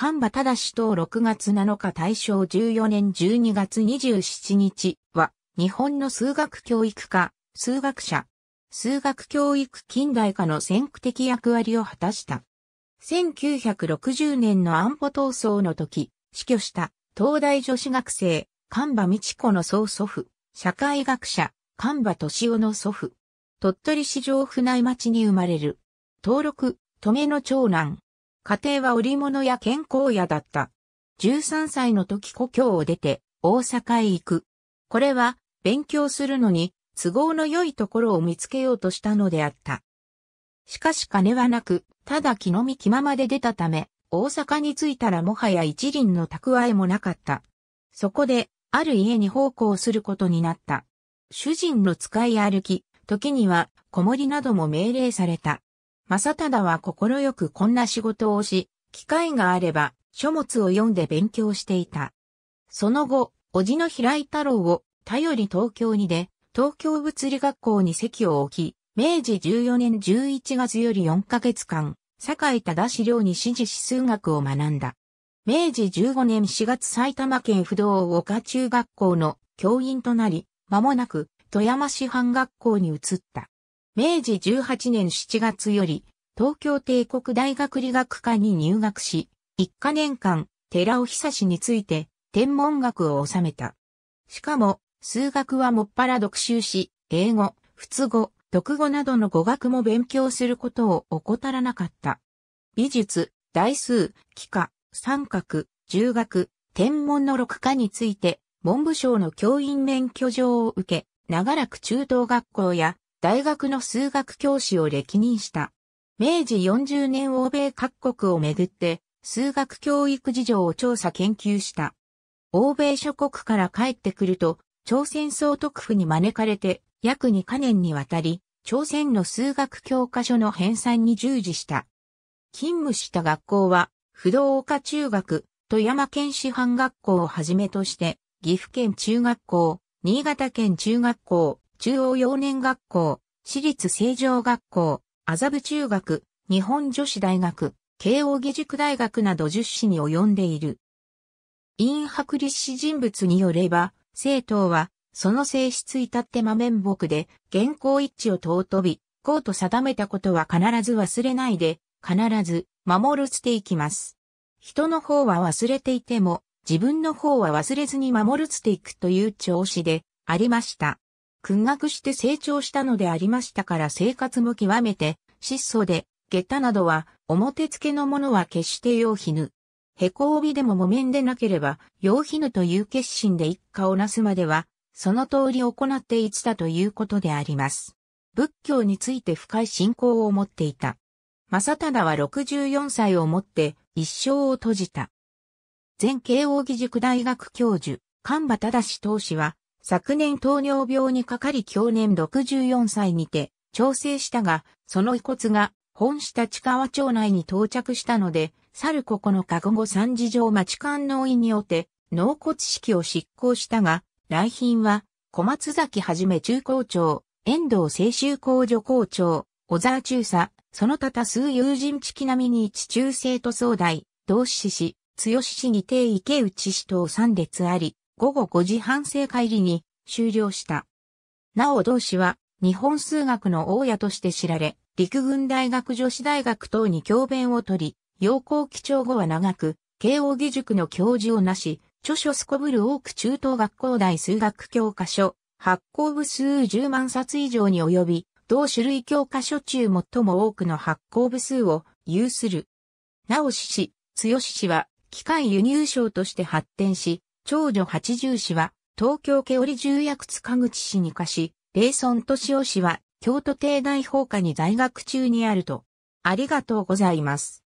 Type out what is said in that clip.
神場正等6月7日大正14年12月27日は、日本の数学教育科、数学者、数学教育近代化の先駆的役割を果たした。1960年の安保闘争の時、死去した東大女子学生、神場道子の曽祖父、社会学者、神場敏夫の祖父、鳥取市上船井町に生まれる。登録、止めの長男、家庭は織物や健康屋だった。13歳の時故郷を出て大阪へ行く。これは勉強するのに都合の良いところを見つけようとしたのであった。しかし金はなく、ただ気のみ気ままで出たため、大阪に着いたらもはや一輪の蓄えもなかった。そこで、ある家に奉公することになった。主人の使い歩き、時には、子守なども命令された。正忠は心よくこんな仕事をし、機会があれば書物を読んで勉強していた。その後、叔父の平井太郎を頼り東京にで、東京物理学校に席を置き、明治14年11月より4ヶ月間、坂井忠史良に指示し数学を学んだ。明治15年4月埼玉県不動岡中学校の教員となり、間もなく富山市範学校に移った。明治18年7月より、東京帝国大学理学科に入学し、一か年間、寺尾久志について、天文学を収めた。しかも、数学はもっぱら読習し、英語、仏語、読語などの語学も勉強することを怠らなかった。美術、大数、幾何、三角、重学、天文の六科について、文部省の教員免許状を受け、長らく中等学校や大学の数学教師を歴任した。明治40年欧米各国をめぐって数学教育事情を調査研究した。欧米諸国から帰ってくると、朝鮮総督府に招かれて約2カ年にわたり、朝鮮の数学教科書の編纂に従事した。勤務した学校は、不動岡中学、富山県師範学校をはじめとして、岐阜県中学校、新潟県中学校、中央幼年学校、私立成城学校、麻布中学、日本女子大学、慶応義塾大学など10市に及んでいる。陰白立志人物によれば、生徒は、その性質至ってま面目で、現行一致を尊び、こうと定めたことは必ず忘れないで、必ず、守るつていきます。人の方は忘れていても、自分の方は忘れずに守るつていくという調子で、ありました。訓学して成長したのでありましたから生活も極めて質素で、下駄などは表付けのものは決して用品。へこ帯でも木綿でなければ用ぬという決心で一家をなすまでは、その通り行っていたということであります。仏教について深い信仰を持っていた。正忠は64歳をもって一生を閉じた。前慶應義塾大学教授、神忠正投資は昨年糖尿病にかかり去年64歳にて、調整したが、その遺骨が本市立川町内に到着したので、去る9日午後3時上町官能院によって、納骨式を執行したが、来賓は、小松崎はじめ中校長、遠藤清州工女校長、小沢中佐、その他多数友人地なみに一中生徒総代、同志氏、強市に定池内氏等三列あり、午後5時半正会議に終了した。なお同氏は日本数学の大家として知られ、陸軍大学女子大学等に教鞭を取り、陽光基調後は長く、慶応義塾の教授をなし、著書すこぶる多く中等学校大数学教科書、発行部数10万冊以上に及び、同種類教科書中最も多くの発行部数を有する。なおし氏、強氏は機械輸入省として発展し、長女八十氏は、東京毛織重役塚口氏に貸し、霊村敏夫氏は、京都帝大法科に在学中にあると。ありがとうございます。